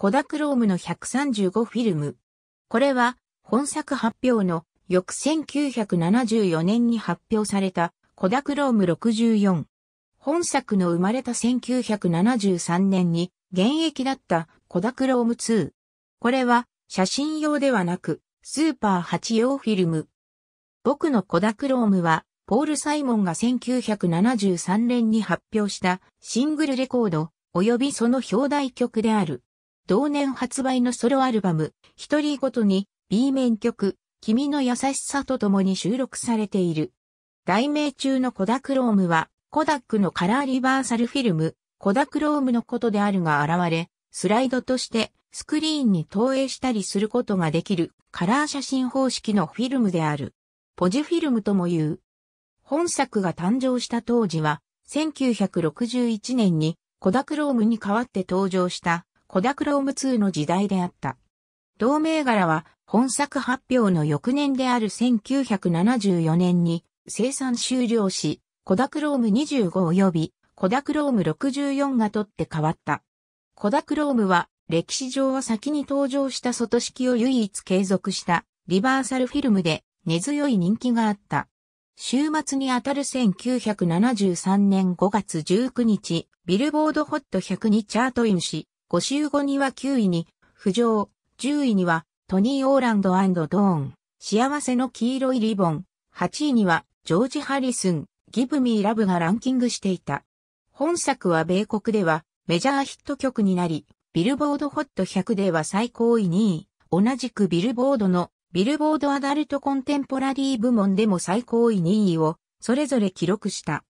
コダクロームの135フィルム。これは、本作発表の翌1974年に発表されたコダクローム64。本作の生まれた1973年に現役だったコダクローム2。これは写真用ではなくスーパー8用フィルム。僕のコダクロームはポール・サイモンが1973年に発表したシングルレコード及びその表題曲である。同年発売のソロアルバム、一人ごとに B 面曲、君の優しさと共に収録されている。題名中のコダクロームは、コダックのカラーリバーサルフィルム、コダクロームのことであるが現れ、スライドとしてスクリーンに投影したりすることができるカラー写真方式のフィルムである。ポジフィルムとも言う。本作が誕生した当時は、1961年にコダクロームに代わって登場したコダクローム2の時代であった。同銘柄は本作発表の翌年である1974年に生産終了し、コダクローム25及びコダクローム64が取って変わった。コダクロームは歴史上は先に登場した外式を唯一継続したリバーサルフィルムで根強い人気があった。週末にあたる1973年5月19日、ビルボードホット100にチャートインし、5周後には9位に浮上、10位にはトニー・オーランドドーン、幸せの黄色いリボン、8位にはジョージ・ハリスン、ギブ・ミー・ラブがランキングしていた。本作は米国ではメジャーヒット曲になり、ビルボードホット100では最高位2位、同じくビルボードのビルボードアダルトコンテンポラリー部門でも最高位2位をそれぞれ記録した。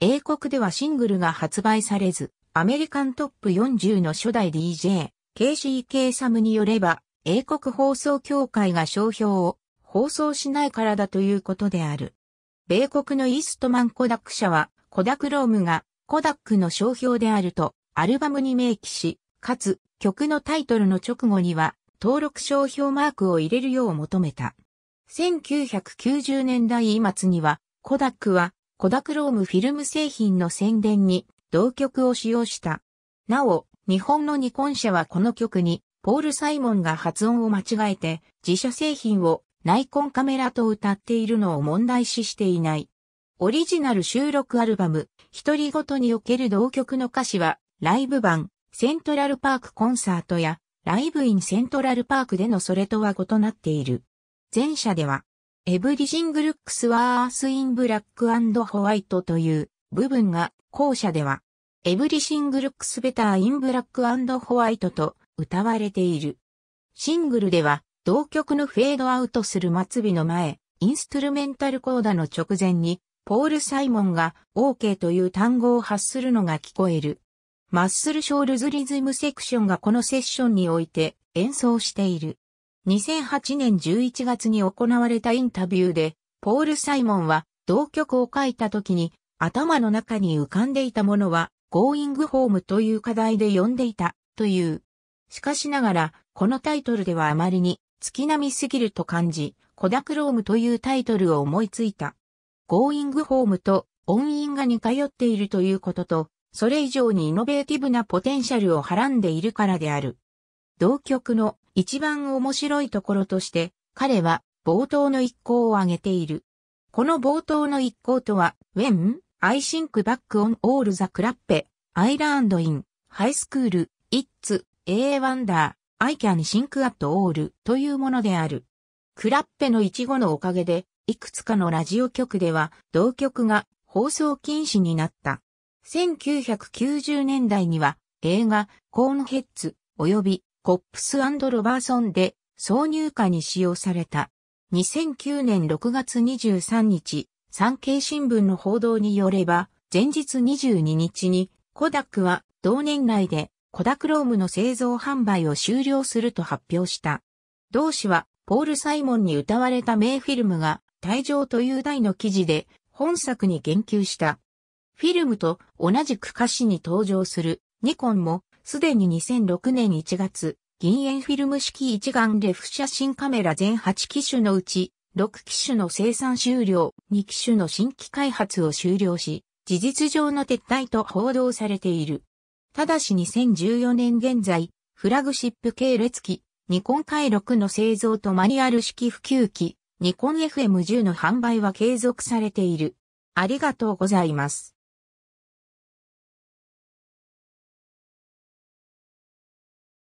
英国ではシングルが発売されず、アメリカントップ40の初代 DJ、KC・ K・ サムによれば、英国放送協会が商標を放送しないからだということである。米国のイーストマンコダック社は、コダクロームがコダックの商標であるとアルバムに明記し、かつ曲のタイトルの直後には登録商標マークを入れるよう求めた。1990年代末にはコダックはコダクロームフィルム製品の宣伝に同曲を使用した。なお、日本のニコン社はこの曲に、ポール・サイモンが発音を間違えて、自社製品をナイコンカメラと歌っているのを問題視していない。オリジナル収録アルバム、一人ごとにおける同曲の歌詞は、ライブ版、セントラルパークコンサートや、ライブインセントラルパークでのそれとは異なっている。前者では、エブリジングルックスワースインブラックホワイトという部分が校舎では、エブリシングルックスベターインブラックホワイトと歌われている。シングルでは、同曲のフェードアウトする末尾の前、インストゥルメンタルコーダの直前に、ポール・サイモンが OK という単語を発するのが聞こえる。マッスル・ショールズ・リズム・セクションがこのセッションにおいて演奏している。2008年11月に行われたインタビューで、ポール・サイモンは同曲を書いた時に頭の中に浮かんでいたものは、ゴーイングホームという課題で呼んでいた、という。しかしながら、このタイトルではあまりに、月並みすぎると感じ、コダクロームというタイトルを思いついた。ゴーイングホームと音韻が似通っているということと、それ以上にイノベーティブなポテンシャルをはらんでいるからである。同曲の一番面白いところとして、彼は冒頭の一行を挙げている。この冒頭の一行とは、when I think back on all the crappe, I learned in, high school, it's, a wonder, I can think at all というものである。クラッペの一語のおかげで、いくつかのラジオ局では、同局が放送禁止になった。1990年代には、映画、コーンヘッズ、及び、コップスロバーソンで、挿入歌に使用された。2009年6月23日、産経新聞の報道によれば、前日22日に、コダックは同年内でコダクロームの製造販売を終了すると発表した。同氏は、ポール・サイモンに歌われた名フィルムが退場という題の記事で本作に言及した。フィルムと同じく歌詞に登場するニコンもすでに2006年1月、銀塩フィルム式一眼レフ写真カメラ全8機種のうち6機種の生産終了、2機種の新規開発を終了し、事実上の撤退と報道されている。ただし2014年現在、フラグシップ系列機、ニコン回録の製造とマニュアル式普及機、ニコン FM10 の販売は継続されている。ありがとうございます。